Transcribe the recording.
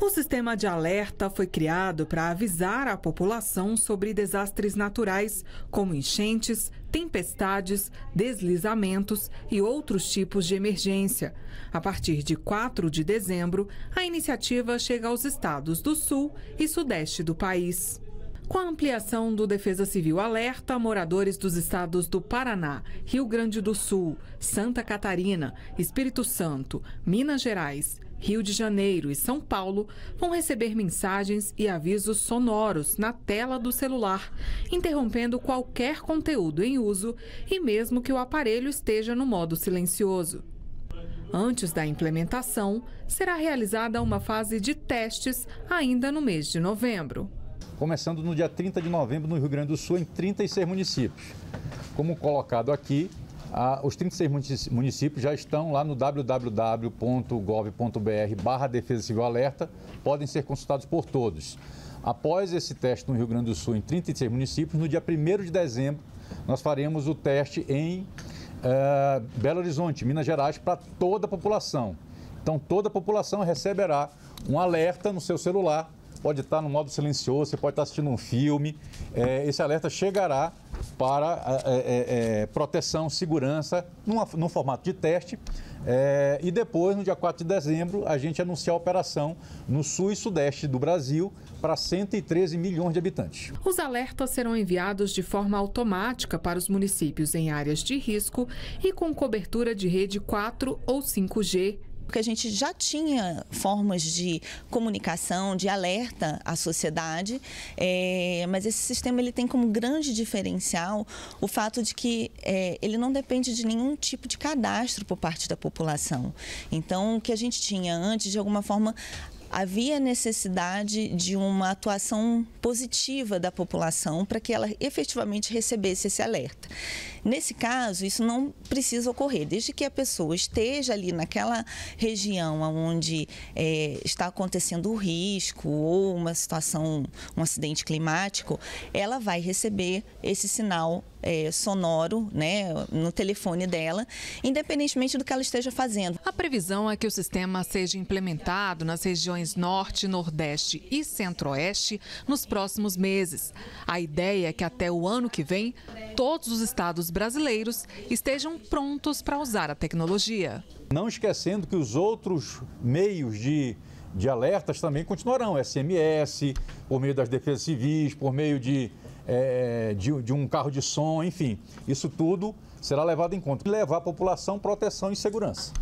O sistema de alerta foi criado para avisar a população sobre desastres naturais, como enchentes, tempestades, deslizamentos e outros tipos de emergência. A partir de 4 de dezembro, a iniciativa chega aos estados do Sul e Sudeste do país. Com a ampliação do Defesa Civil Alerta, moradores dos estados do Paraná, Rio Grande do Sul, Santa Catarina, Espírito Santo, Minas Gerais, Rio de Janeiro e São Paulo vão receber mensagens e avisos sonoros na tela do celular, interrompendo qualquer conteúdo em uso e mesmo que o aparelho esteja no modo silencioso. Antes da implementação, será realizada uma fase de testes ainda no mês de novembro começando no dia 30 de novembro no Rio Grande do Sul, em 36 municípios. Como colocado aqui, os 36 municípios já estão lá no www.gov.br barra defesa civil alerta, podem ser consultados por todos. Após esse teste no Rio Grande do Sul, em 36 municípios, no dia 1 de dezembro, nós faremos o teste em eh, Belo Horizonte, Minas Gerais, para toda a população. Então, toda a população receberá um alerta no seu celular pode estar no modo silencioso, você pode estar assistindo um filme. É, esse alerta chegará para é, é, é, é proteção, segurança, numa, num formato de teste. É, e depois, no dia 4 de dezembro, a gente anuncia a operação no sul e sudeste do Brasil para 113 milhões de habitantes. Os alertas serão enviados de forma automática para os municípios em áreas de risco e com cobertura de rede 4 ou 5G porque a gente já tinha formas de comunicação, de alerta à sociedade, é, mas esse sistema ele tem como grande diferencial o fato de que é, ele não depende de nenhum tipo de cadastro por parte da população. Então, o que a gente tinha antes, de alguma forma, havia necessidade de uma atuação positiva da população para que ela efetivamente recebesse esse alerta. Nesse caso, isso não precisa ocorrer, desde que a pessoa esteja ali naquela região onde é, está acontecendo o risco ou uma situação, um acidente climático, ela vai receber esse sinal é, sonoro né, no telefone dela, independentemente do que ela esteja fazendo. A previsão é que o sistema seja implementado nas regiões Norte, Nordeste e Centro-Oeste nos próximos meses. A ideia é que até o ano que vem todos os estados brasileiros estejam prontos para usar a tecnologia. Não esquecendo que os outros meios de, de alertas também continuarão SMS, por meio das defesas civis, por meio de, é, de, de um carro de som, enfim. Isso tudo será levado em conta. e Levar a população proteção e segurança.